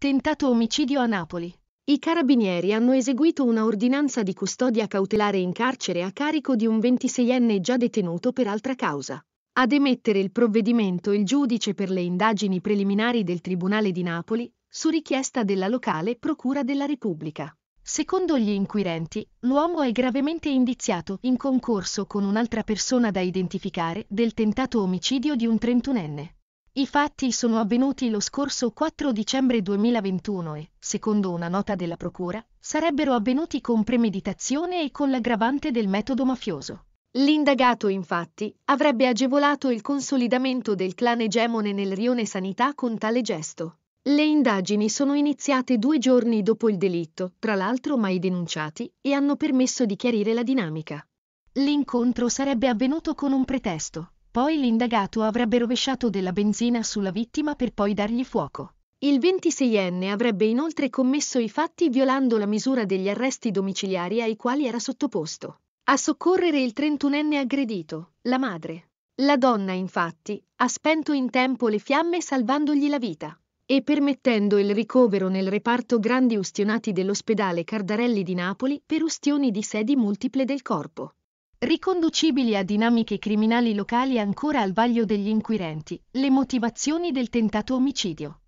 Tentato omicidio a Napoli. I carabinieri hanno eseguito una ordinanza di custodia cautelare in carcere a carico di un 26enne già detenuto per altra causa. Ad emettere il provvedimento il giudice per le indagini preliminari del Tribunale di Napoli, su richiesta della locale Procura della Repubblica. Secondo gli inquirenti, l'uomo è gravemente indiziato in concorso con un'altra persona da identificare del tentato omicidio di un trentunenne. I fatti sono avvenuti lo scorso 4 dicembre 2021 e, secondo una nota della Procura, sarebbero avvenuti con premeditazione e con l'aggravante del metodo mafioso. L'indagato, infatti, avrebbe agevolato il consolidamento del clan egemone nel rione sanità con tale gesto. Le indagini sono iniziate due giorni dopo il delitto, tra l'altro mai denunciati, e hanno permesso di chiarire la dinamica. L'incontro sarebbe avvenuto con un pretesto, poi l'indagato avrebbe rovesciato della benzina sulla vittima per poi dargli fuoco. Il 26enne avrebbe inoltre commesso i fatti violando la misura degli arresti domiciliari ai quali era sottoposto. A soccorrere il 31enne aggredito, la madre. La donna, infatti, ha spento in tempo le fiamme salvandogli la vita e permettendo il ricovero nel reparto grandi ustionati dell'ospedale Cardarelli di Napoli per ustioni di sedi multiple del corpo riconducibili a dinamiche criminali locali ancora al vaglio degli inquirenti, le motivazioni del tentato omicidio.